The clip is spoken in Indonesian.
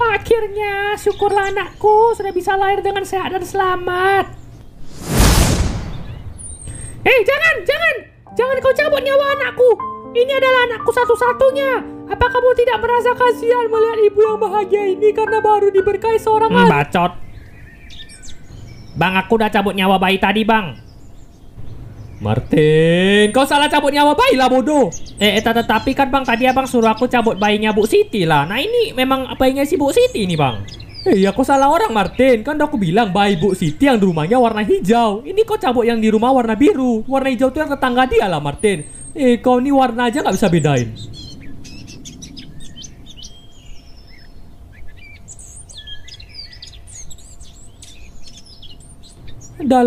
Akhirnya, syukurlah anakku sudah bisa lahir dengan sehat dan selamat. Hei, eh, jangan, jangan! Jangan kau cabut nyawa anakku! Ini adalah anakku satu-satunya! Apa kamu tidak merasa kasihan melihat ibu yang bahagia ini karena baru diberkahi seorang hmm, bacot! Bang, aku udah cabut nyawa bayi tadi, Bang. Martin, kau salah cabut nyawa bayi lah bodoh. Eh, eh tetapi kan bang tadi abang suruh aku cabut bayinya Bu Siti lah. Nah ini memang bayinya si Bu Siti ini bang. Eh, ya kau salah orang Martin. Kan udah aku bilang bayi Bu Siti yang di rumahnya warna hijau. Ini kau cabut yang di rumah warna biru. Warna hijau tuh yang tetangga dia lah Martin. Eh, kau ini warna aja nggak bisa bedain. Dah